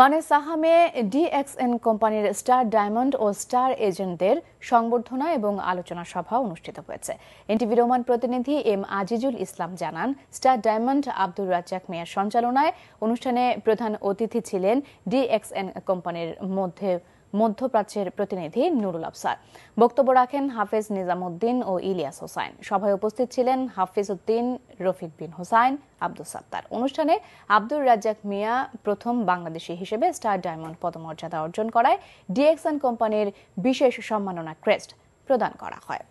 মানেসাহামে DXN কোম্পানির star diamond ও star এজেন্টদের সংবর্ধনা এবং আলোচনা সভা অনুষ্ঠিত হয়েছে এনটিভি রোমান প্রতিনিধি এম আজিজুল ইসলাম জানান স্টার ডায়মন্ড আব্দুর রাজ্জাক মেয়ার সঞ্চালনায় অনুষ্ঠানে প্রধান অতিথি ছিলেন ডিএক্সএন কোম্পানির মধ্যে মধ্যপ্রাচ্যের প্রতিনিধি নুরুল আফসার বক্তব্য রাখেন হাফেজ নিজামুদ্দিন ও ইলিয়াস হোসাইন সভায় উপস্থিত ছিলেন হাফিজ উদ্দিন রফিক বিন হোসাইন আব্দুল সাত্তার অনুষ্ঠানে আব্দুর রাজ্জাক মিয়া প্রথম বাংলাদেশি হিসেবে স্টার ডায়মন্ড পদমর্যাদা অর্জন করায় ডিএক্সএন কোম্পানির বিশেষ সম্মাননা ক্রেস্ট প্রদান করা হয়